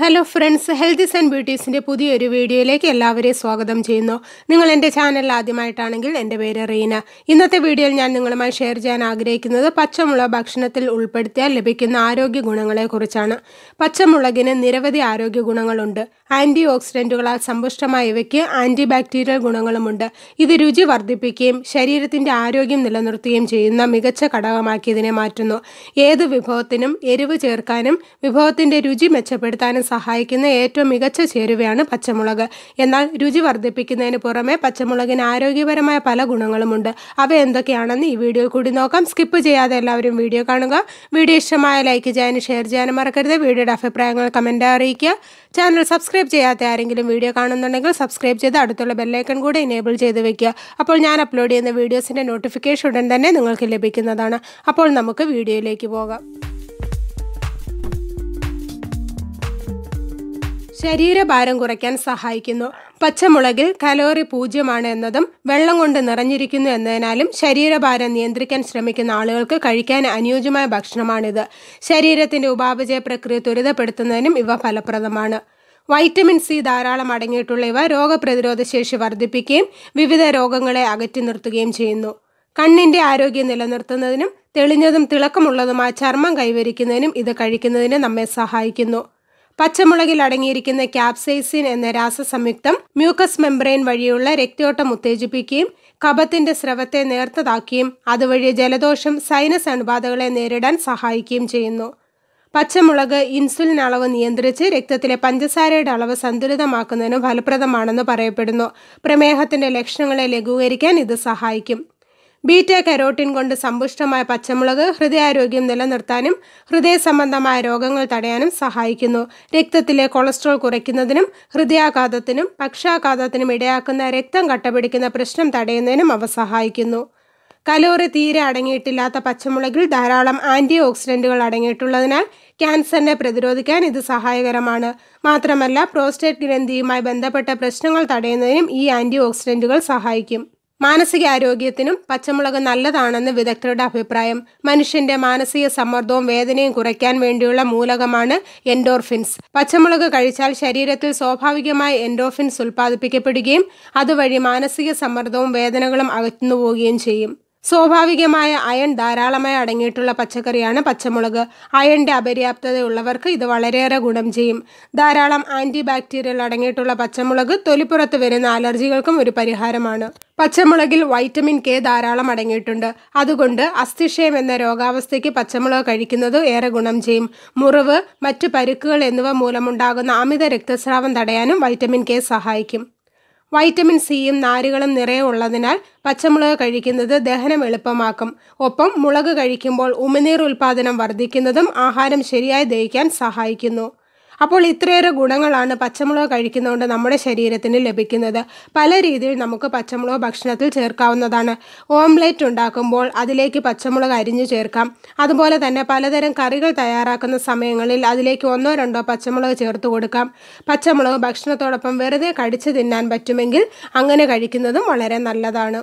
hello friends Healthies and ബ്യൂട്ടീസിൻ്റെ പുതിയൊരു വീഡിയോയിലേക്ക് എല്ലാവരെയും സ്വാഗതം ചെയ്യുന്നു നിങ്ങൾ എൻ്റെ ചാനൽ ആദ്യമായിട്ടാണെങ്കിൽ എൻ്റെ പേര് റീന ഇന്നത്തെ വീഡിയോയിൽ ഞാൻ നിങ്ങളുമായി ഷെയർ ചെയ്യാൻ ആഗ്രഹിക്കുന്നത് പച്ചമുളക് ഭക്ഷണത്തിൽ ഉൾപ്പെടുത്തിയാൽ ലഭിക്കുന്ന ആരോഗ്യ ഗുണങ്ങളെക്കുറിച്ചാണ് പച്ചമുളകിന് നിരവധി ആരോഗ്യ ഗുണങ്ങളുണ്ട് ആൻറ്റി ഓക്സിഡൻറ്റുകളാൽ സമ്പുഷ്ടമായ ഇവയ്ക്ക് ആൻറ്റി ബാക്ടീരിയൽ ഗുണങ്ങളുമുണ്ട് ഇത് രുചി വർദ്ധിപ്പിക്കുകയും ശരീരത്തിൻ്റെ ആരോഗ്യം നിലനിർത്തുകയും ചെയ്യുന്ന മികച്ച ഘടകമാക്കി ഇതിനെ മാറ്റുന്നു ഏത് വിഭവത്തിനും എരിവ് ചേർക്കാനും വിഭവത്തിൻ്റെ രുചി മെച്ചപ്പെടുത്താനും സഹായിക്കുന്ന ഏറ്റവും മികച്ച ചേരുവയാണ് പച്ചമുളക് എന്നാൽ രുചി വർദ്ധിപ്പിക്കുന്നതിന് പുറമെ പച്ചമുളകിന് ആരോഗ്യപരമായ പല ഗുണങ്ങളുമുണ്ട് അവ എന്തൊക്കെയാണെന്ന് ഈ വീഡിയോ കൂടി നോക്കാം സ്കിപ്പ് ചെയ്യാതെ എല്ലാവരും വീഡിയോ കാണുക വീഡിയോ ഇഷ്ടമായ ലൈക്ക് ചെയ്യാനും ഷെയർ ചെയ്യാനും മറക്കരുത് വീഡിയോയുടെ അഭിപ്രായങ്ങൾ കമൻറ്റ് അറിയിക്കുക ചാനൽ സബ്സ്ക്രൈബ് ചെയ്യാത്ത ആരെങ്കിലും വീഡിയോ കാണുന്നുണ്ടെങ്കിൽ സബ്സ്ക്രൈബ് ചെയ്ത് അടുത്തുള്ള ബെല്ലൈക്കൺ കൂടെ എനേബിൾ ചെയ്ത് വെക്കുക അപ്പോൾ ഞാൻ അപ്ലോഡ് ചെയ്യുന്ന വീഡിയോസിൻ്റെ നോട്ടിഫിക്കേഷൻ ഉടൻ തന്നെ നിങ്ങൾക്ക് ലഭിക്കുന്നതാണ് അപ്പോൾ നമുക്ക് വീഡിയോയിലേക്ക് പോകാം ശരീരഭാരം കുറയ്ക്കാൻ സഹായിക്കുന്നു പച്ചമുളകിൽ കലോറി പൂജ്യമാണ് എന്നതും വെള്ളം കൊണ്ട് നിറഞ്ഞിരിക്കുന്നു എന്നതിനാലും ശരീരഭാരം നിയന്ത്രിക്കാൻ ശ്രമിക്കുന്ന ആളുകൾക്ക് കഴിക്കാൻ അനുയോജ്യമായ ഭക്ഷണമാണിത് ശരീരത്തിന്റെ ഉപാപചയ പ്രക്രിയ ത്വരിതപ്പെടുത്തുന്നതിനും ഇവ ഫലപ്രദമാണ് വൈറ്റമിൻ സി ധാരാളം അടങ്ങിയിട്ടുള്ള ഇവ രോഗപ്രതിരോധ ശേഷി വർദ്ധിപ്പിക്കുകയും വിവിധ രോഗങ്ങളെ അകറ്റി നിർത്തുകയും ചെയ്യുന്നു കണ്ണിന്റെ ആരോഗ്യം നിലനിർത്തുന്നതിനും തെളിഞ്ഞതും തിളക്കമുള്ളതുമായ ചർമ്മം കൈവരിക്കുന്നതിനും ഇത് കഴിക്കുന്നതിന് നമ്മെ സഹായിക്കുന്നു പച്ചമുളകിൽ അടങ്ങിയിരിക്കുന്ന ക്യാപ്സൈസിൻ എന്ന രാസസംയുക്തം മ്യൂക്കസ് മെംബ്രെയിൻ വഴിയുള്ള രക്തയോട്ടം ഉത്തേജിപ്പിക്കുകയും കപത്തിന്റെ സ്രവത്തെ നേർത്തതാക്കുകയും അതുവഴി ജലദോഷം സൈനസ് അണുബാധകളെ നേരിടാൻ സഹായിക്കുകയും ചെയ്യുന്നു പച്ചമുളക് ഇൻസുലിൻ അളവ് നിയന്ത്രിച്ച് രക്തത്തിലെ പഞ്ചസാരയുടെ അളവ് സന്തുലിതമാക്കുന്നതിന് ഫലപ്രദമാണെന്ന് പറയപ്പെടുന്നു പ്രമേഹത്തിന്റെ ലക്ഷണങ്ങളെ ലഘൂകരിക്കാൻ ഇത് സഹായിക്കും ബീറ്റ കരോട്ടിൻ കൊണ്ട് സമ്പുഷ്ടമായ പച്ചമുളക് ഹൃദയാരോഗ്യം നിലനിർത്താനും ഹൃദയ സംബന്ധമായ രോഗങ്ങൾ തടയാനും സഹായിക്കുന്നു രക്തത്തിലെ കൊളസ്ട്രോൾ കുറയ്ക്കുന്നതിനും ഹൃദയാഘാതത്തിനും പക്ഷാഘാതത്തിനും ഇടയാക്കുന്ന രക്തം കട്ടപിടിക്കുന്ന പ്രശ്നം തടയുന്നതിനും അവ സഹായിക്കുന്നു കലോറി തീരെ അടങ്ങിയിട്ടില്ലാത്ത പച്ചമുളകിൽ ധാരാളം ആൻറ്റി ഓക്സിഡൻറ്റുകൾ അടങ്ങിയിട്ടുള്ളതിനാൽ ക്യാൻസറിനെ പ്രതിരോധിക്കാൻ ഇത് സഹായകരമാണ് മാത്രമല്ല പ്രോസ്റ്റേറ്റ് ഗ്രന്ഥിയുമായി ബന്ധപ്പെട്ട പ്രശ്നങ്ങൾ തടയുന്നതിനും ഈ ആൻറ്റി ഓക്സിഡൻറ്റുകൾ സഹായിക്കും മാനസികാരോഗ്യത്തിനും പച്ചമുളക് നല്ലതാണെന്ന് വിദഗ്ധരുടെ അഭിപ്രായം മനുഷ്യന്റെ മാനസിക സമ്മർദ്ദവും വേദനയും കുറയ്ക്കാൻ വേണ്ടിയുള്ള മൂലകമാണ് എൻഡോർഫിൻസ് പച്ചമുളക് കഴിച്ചാൽ ശരീരത്തിൽ സ്വാഭാവികമായി എൻഡോർഫിൻസ് ഉൽപ്പാദിപ്പിക്കപ്പെടുകയും അതുവഴി മാനസിക സമ്മർദ്ദവും വേദനകളും അകറ്റുന്നു പോവുകയും ചെയ്യും സ്വാഭാവികമായ അയൺ ധാരാളമായി അടങ്ങിയിട്ടുള്ള പച്ചക്കറിയാണ് പച്ചമുളക് അയണിൻ്റെ അപര്യാപ്തതയുള്ളവർക്ക് ഇത് വളരെയേറെ ഗുണം ചെയ്യും ധാരാളം ആൻറ്റി ബാക്ടീരിയൽ അടങ്ങിയിട്ടുള്ള പച്ചമുളക് തൊലിപ്പുറത്ത് വരുന്ന അലർജികൾക്കും ഒരു പരിഹാരമാണ് പച്ചമുളകിൽ വൈറ്റമിൻ കെ ധാരാളം അടങ്ങിയിട്ടുണ്ട് അതുകൊണ്ട് അസ്ഥിക്ഷയം എന്ന രോഗാവസ്ഥയ്ക്ക് പച്ചമുളക് കഴിക്കുന്നത് ഏറെ ഗുണം ചെയ്യും മുറിവ് മറ്റു പരുക്കുകൾ എന്നിവ മൂലമുണ്ടാകുന്ന അമിത രക്തസ്രാവം തടയാനും വൈറ്റമിൻ കെ സഹായിക്കും വൈറ്റമിൻ സിയും നാരുകളും നിറയെ ഉള്ളതിനാൽ പച്ചമുളക് കഴിക്കുന്നത് ദഹനം എളുപ്പമാക്കും ഒപ്പം മുളക് കഴിക്കുമ്പോൾ ഉമിനീർ ഉൽപ്പാദനം വർദ്ധിക്കുന്നതും ആഹാരം ശരിയായി ദഹിക്കാൻ സഹായിക്കുന്നു അപ്പോൾ ഇത്രയേറെ ഗുണങ്ങളാണ് പച്ചമുളക് കഴിക്കുന്നതുകൊണ്ട് നമ്മുടെ ശരീരത്തിന് ലഭിക്കുന്നത് പല രീതിയിൽ നമുക്ക് പച്ചമുളക് ഭക്ഷണത്തിൽ ചേർക്കാവുന്നതാണ് ഓംലെറ്റ് ഉണ്ടാക്കുമ്പോൾ അതിലേക്ക് പച്ചമുളക് അരിഞ്ഞു ചേർക്കാം അതുപോലെ തന്നെ പലതരം കറികൾ തയ്യാറാക്കുന്ന സമയങ്ങളിൽ അതിലേക്ക് ഒന്നോ രണ്ടോ പച്ചമുളക് ചേർത്ത് കൊടുക്കാം പച്ചമുളക് ഭക്ഷണത്തോടൊപ്പം വെറുതെ കടിച്ചു തിന്നാൻ പറ്റുമെങ്കിൽ അങ്ങനെ കഴിക്കുന്നതും വളരെ നല്ലതാണ്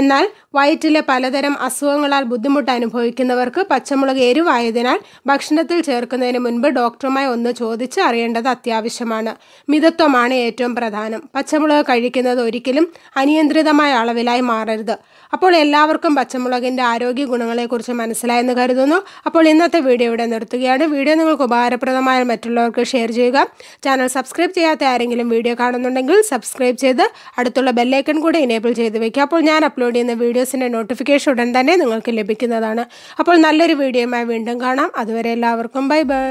എന്നാൽ വയറ്റിലെ പലതരം അസുഖങ്ങളാൽ ബുദ്ധിമുട്ട് അനുഭവിക്കുന്നവർക്ക് പച്ചമുളക് എരിവായതിനാൽ ഭക്ഷണത്തിൽ ചേർക്കുന്നതിന് മുൻപ് ഡോക്ടറുമായി ഒന്ന് ചോദിച്ച് അറിയേണ്ടത് അത്യാവശ്യമാണ് മിതത്വമാണ് ഏറ്റവും പ്രധാനം പച്ചമുളക് കഴിക്കുന്നത് ഒരിക്കലും അനിയന്ത്രിതമായ അളവിലായി മാറരുത് അപ്പോൾ എല്ലാവർക്കും പച്ചമുളകിൻ്റെ ആരോഗ്യ ഗുണങ്ങളെക്കുറിച്ച് മനസ്സിലായെന്ന് കരുതുന്നു അപ്പോൾ ഇന്നത്തെ വീഡിയോ ഇവിടെ നിർത്തുകയാണ് വീഡിയോ നിങ്ങൾക്ക് ഉപകാരപ്രദമായ മറ്റുള്ളവർക്ക് ഷെയർ ചെയ്യുക ചാനൽ സബ്സ്ക്രൈബ് ചെയ്യാത്ത ആരെങ്കിലും വീഡിയോ കാണുന്നുണ്ടെങ്കിൽ സബ്സ്ക്രൈബ് ചെയ്ത് അടുത്തുള്ള ബെല്ലൈക്കൺ കൂടെ ഇനേബിൾ ചെയ്ത് വയ്ക്കുക അപ്പോൾ ഞാൻ അപ്ലോഡ് ചെയ്യുന്ന വീഡിയോസിൻ്റെ നോട്ടിഫിക്കേഷൻ ഉടൻ തന്നെ നിങ്ങൾക്ക് ലഭിക്കുന്നതാണ് അപ്പോൾ നല്ലൊരു വീഡിയോയുമായി വീണ്ടും കാണാം അതുവരെ എല്ലാവർക്കും ബൈ ബൈ